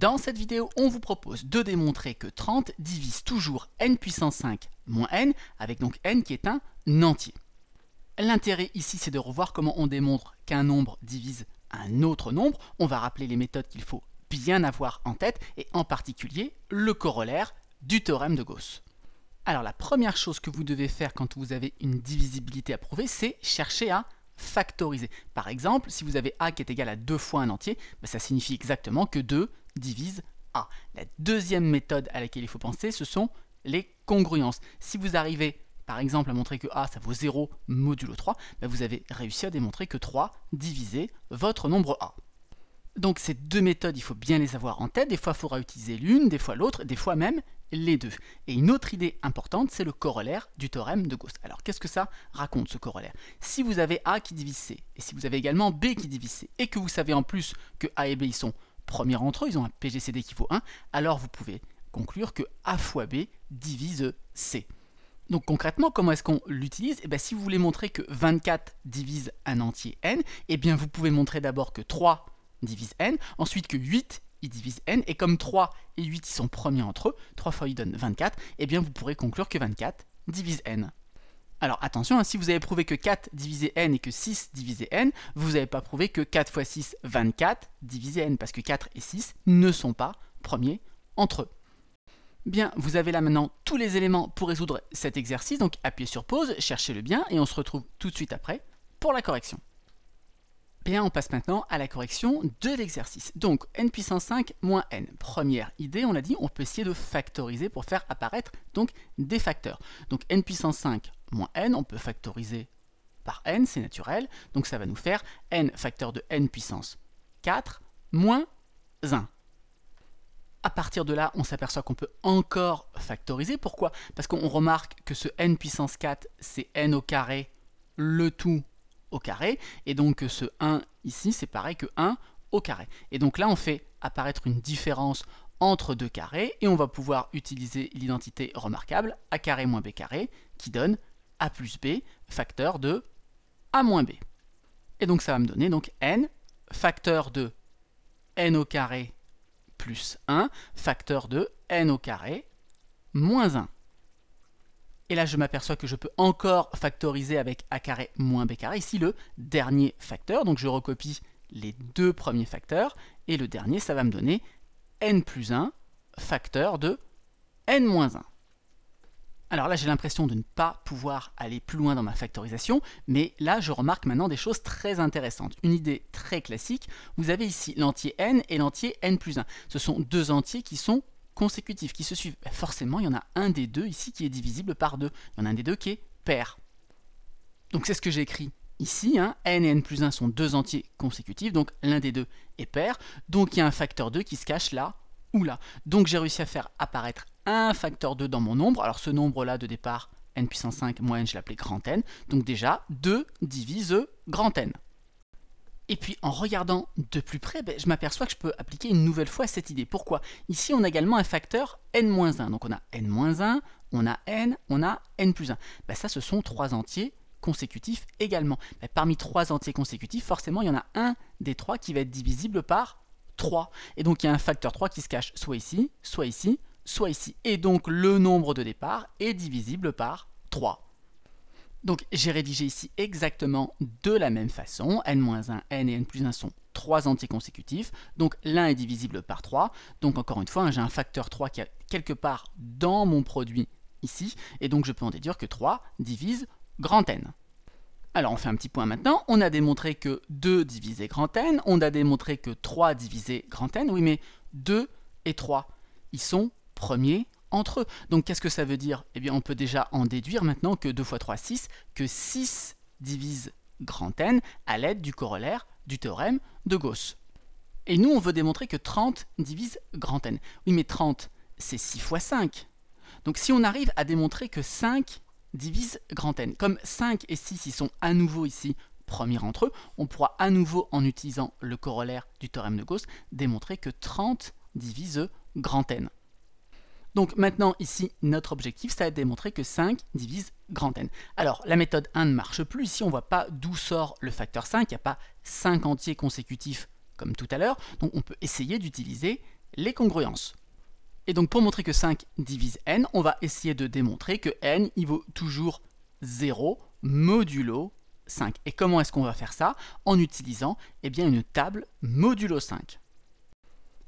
Dans cette vidéo, on vous propose de démontrer que 30 divise toujours n puissance 5 moins n, avec donc n qui est un entier. L'intérêt ici, c'est de revoir comment on démontre qu'un nombre divise un autre nombre. On va rappeler les méthodes qu'il faut bien avoir en tête, et en particulier le corollaire du théorème de Gauss. Alors la première chose que vous devez faire quand vous avez une divisibilité à prouver, c'est chercher à factoriser. Par exemple, si vous avez a qui est égal à 2 fois un entier, bah, ça signifie exactement que 2 divise a. La deuxième méthode à laquelle il faut penser, ce sont les congruences. Si vous arrivez par exemple à montrer que a ça vaut 0 modulo 3, bah, vous avez réussi à démontrer que 3 divisé votre nombre a. Donc ces deux méthodes, il faut bien les avoir en tête. Des fois, il faudra utiliser l'une, des fois l'autre, des fois même les deux. Et une autre idée importante, c'est le corollaire du théorème de Gauss. Alors qu'est-ce que ça raconte ce corollaire Si vous avez A qui divise C, et si vous avez également B qui divise C, et que vous savez en plus que A et B ils sont premiers entre eux, ils ont un PGCD qui vaut 1, alors vous pouvez conclure que A fois B divise C. Donc concrètement, comment est-ce qu'on l'utilise eh bien, Si vous voulez montrer que 24 divise un entier n, eh bien vous pouvez montrer d'abord que 3 divise n, ensuite que 8, il divise n, et comme 3 et 8 sont premiers entre eux, 3 fois ils donnent 24, et eh bien vous pourrez conclure que 24 divise n. Alors attention, hein, si vous avez prouvé que 4 divisé n et que 6 divisé n, vous n'avez pas prouvé que 4 fois 6, 24 divisé n, parce que 4 et 6 ne sont pas premiers entre eux. Bien, vous avez là maintenant tous les éléments pour résoudre cet exercice, donc appuyez sur pause, cherchez le bien, et on se retrouve tout de suite après pour la correction. Bien, on passe maintenant à la correction de l'exercice. Donc, n puissance 5 moins n. Première idée, on l'a dit, on peut essayer de factoriser pour faire apparaître donc des facteurs. Donc, n puissance 5 moins n, on peut factoriser par n, c'est naturel. Donc, ça va nous faire n facteur de n puissance 4 moins 1. À partir de là, on s'aperçoit qu'on peut encore factoriser. Pourquoi Parce qu'on remarque que ce n puissance 4, c'est n au carré, le tout carré. Et donc euh, ce 1 ici, c'est pareil que 1 au carré. Et donc là, on fait apparaître une différence entre deux carrés et on va pouvoir utiliser l'identité remarquable a carré moins b carré qui donne a plus b facteur de a moins b. Et donc ça va me donner donc n facteur de n au carré plus 1 facteur de n au carré moins 1. Et là, je m'aperçois que je peux encore factoriser avec a carré moins b carré. Ici, le dernier facteur. Donc, je recopie les deux premiers facteurs. Et le dernier, ça va me donner n plus 1 facteur de n moins 1. Alors là, j'ai l'impression de ne pas pouvoir aller plus loin dans ma factorisation, mais là, je remarque maintenant des choses très intéressantes. Une idée très classique, vous avez ici l'entier n et l'entier n plus 1. Ce sont deux entiers qui sont consécutifs qui se suivent, ben, forcément, il y en a un des deux ici qui est divisible par 2. Il y en a un des deux qui est pair. Donc c'est ce que j'ai écrit ici. Hein. n et n plus 1 sont deux entiers consécutifs, donc l'un des deux est pair. Donc il y a un facteur 2 qui se cache là ou là. Donc j'ai réussi à faire apparaître un facteur 2 dans mon nombre. Alors ce nombre-là de départ, n puissance 5 moins n, je l'appelais grand n. Donc déjà, 2 divise grand n. Et puis en regardant de plus près, ben, je m'aperçois que je peux appliquer une nouvelle fois cette idée. Pourquoi Ici, on a également un facteur n-1. Donc on a n-1, on a n, on a n plus 1. Ben, ça, ce sont trois entiers consécutifs également. Ben, parmi trois entiers consécutifs, forcément, il y en a un des trois qui va être divisible par 3. Et donc il y a un facteur 3 qui se cache soit ici, soit ici, soit ici. Et donc le nombre de départs est divisible par 3. Donc j'ai rédigé ici exactement de la même façon. n-1, n et n plus 1 sont 3 entiers consécutifs. Donc l'un est divisible par 3. Donc encore une fois, hein, j'ai un facteur 3 qui est quelque part dans mon produit ici. Et donc je peux en déduire que 3 divise grand N. Alors on fait un petit point maintenant, on a démontré que 2 divisé grand N, on a démontré que 3 divisé grand N, oui mais 2 et 3, ils sont premiers donc qu'est-ce que ça veut dire Eh bien on peut déjà en déduire maintenant que 2 fois 3, 6, que 6 divise grand N à l'aide du corollaire du théorème de Gauss. Et nous, on veut démontrer que 30 divise grand N. Oui, mais 30, c'est 6 fois 5. Donc si on arrive à démontrer que 5 divise grand N, comme 5 et 6, ils sont à nouveau ici premiers entre eux, on pourra à nouveau, en utilisant le corollaire du théorème de Gauss, démontrer que 30 divise grand N. Donc maintenant, ici, notre objectif, ça va être de démontrer que 5 divise grand N. Alors, la méthode 1 ne marche plus. Ici, on ne voit pas d'où sort le facteur 5. Il n'y a pas 5 entiers consécutifs comme tout à l'heure. Donc, on peut essayer d'utiliser les congruences. Et donc, pour montrer que 5 divise N, on va essayer de démontrer que N, il vaut toujours 0 modulo 5. Et comment est-ce qu'on va faire ça En utilisant eh bien, une table modulo 5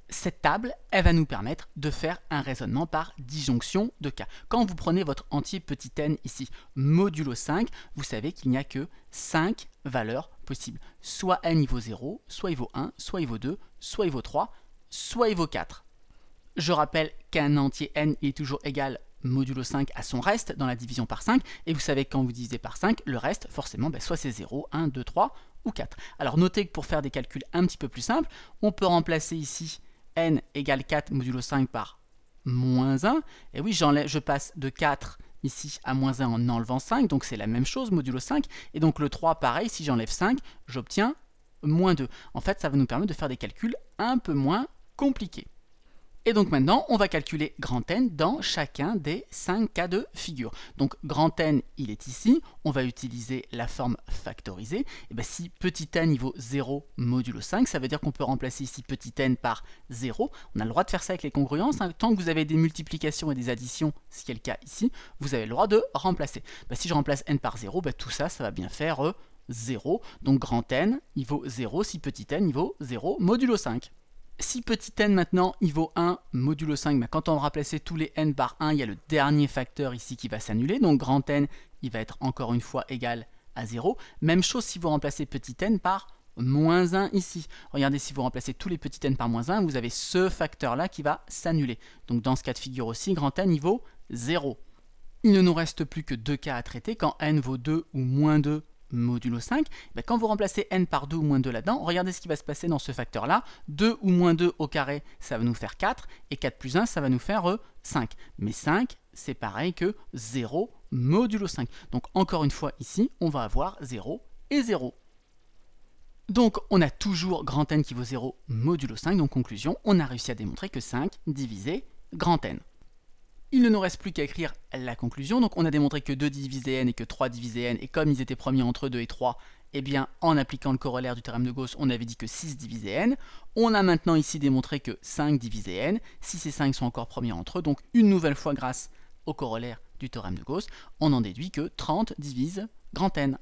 cette table, elle va nous permettre de faire un raisonnement par disjonction de cas. Quand vous prenez votre entier petit n ici, modulo 5, vous savez qu'il n'y a que 5 valeurs possibles. Soit n il vaut 0, soit il vaut 1, soit il vaut 2, soit il vaut 3, soit il vaut 4. Je rappelle qu'un entier n est toujours égal modulo 5 à son reste dans la division par 5, et vous savez que quand vous divisez par 5, le reste, forcément, ben, soit c'est 0, 1, 2, 3 ou 4. Alors notez que pour faire des calculs un petit peu plus simples, on peut remplacer ici n égale 4 modulo 5 par moins 1. Et oui, je passe de 4 ici à moins 1 en enlevant 5, donc c'est la même chose, modulo 5. Et donc le 3, pareil, si j'enlève 5, j'obtiens moins 2. En fait, ça va nous permettre de faire des calculs un peu moins compliqués. Et donc maintenant, on va calculer grand N dans chacun des 5 cas de figure. Donc grand N, il est ici, on va utiliser la forme factorisée. Et ben, si petit n vaut 0 modulo 5, ça veut dire qu'on peut remplacer ici petit n par 0. On a le droit de faire ça avec les congruences. Hein. Tant que vous avez des multiplications et des additions, ce qui est le cas ici, vous avez le droit de remplacer. Ben, si je remplace n par 0, ben, tout ça, ça va bien faire 0. Euh, donc grand n, il vaut 0 si petit n, il vaut 0 modulo 5. Si petit n maintenant, il vaut 1 modulo 5. quand on va remplacer tous les n par 1, il y a le dernier facteur ici qui va s'annuler. Donc grand n, il va être encore une fois égal à 0. Même chose si vous remplacez petit n par moins 1 ici. Regardez, si vous remplacez tous les petits n par moins 1, vous avez ce facteur-là qui va s'annuler. Donc dans ce cas de figure aussi, grand n, il vaut 0. Il ne nous reste plus que deux cas à traiter quand n vaut 2 ou moins 2 modulo 5, ben, quand vous remplacez n par 2 ou moins 2 là-dedans, regardez ce qui va se passer dans ce facteur-là. 2 ou moins 2 au carré, ça va nous faire 4, et 4 plus 1, ça va nous faire 5. Euh, Mais 5, c'est pareil que 0 modulo 5. Donc encore une fois, ici, on va avoir 0 et 0. Donc on a toujours grand N qui vaut 0 modulo 5, donc conclusion, on a réussi à démontrer que 5 divisé grand N. Il ne nous reste plus qu'à écrire la conclusion. Donc on a démontré que 2 divisé n et que 3 divisé n, et comme ils étaient premiers entre 2 et 3, eh bien, en appliquant le corollaire du théorème de Gauss, on avait dit que 6 divisé n. On a maintenant ici démontré que 5 divisé n, 6 et 5 sont encore premiers entre eux, donc une nouvelle fois grâce au corollaire du théorème de Gauss, on en déduit que 30 divise grand N.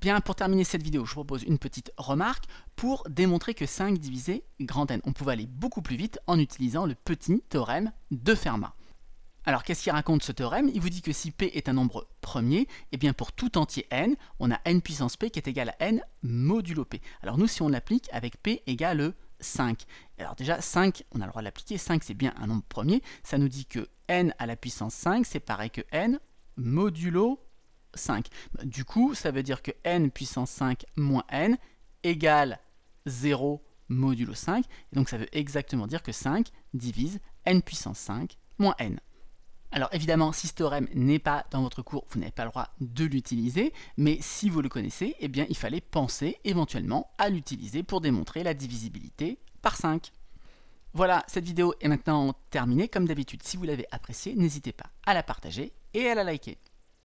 Bien, pour terminer cette vidéo, je vous propose une petite remarque pour démontrer que 5 divisé grand N. On pouvait aller beaucoup plus vite en utilisant le petit théorème de Fermat. Alors qu'est-ce qu'il raconte ce théorème Il vous dit que si p est un nombre premier, et eh bien pour tout entier n, on a n puissance p qui est égal à n modulo p. Alors nous si on l'applique avec p égale 5. Alors déjà 5, on a le droit de l'appliquer, 5 c'est bien un nombre premier, ça nous dit que n à la puissance 5 c'est pareil que n modulo 5. Bah, du coup ça veut dire que n puissance 5 moins n égale 0 modulo 5, et donc ça veut exactement dire que 5 divise n puissance 5 moins n. Alors évidemment, si ce théorème n'est pas dans votre cours, vous n'avez pas le droit de l'utiliser, mais si vous le connaissez, eh bien il fallait penser éventuellement à l'utiliser pour démontrer la divisibilité par 5. Voilà, cette vidéo est maintenant terminée. Comme d'habitude, si vous l'avez appréciée, n'hésitez pas à la partager et à la liker.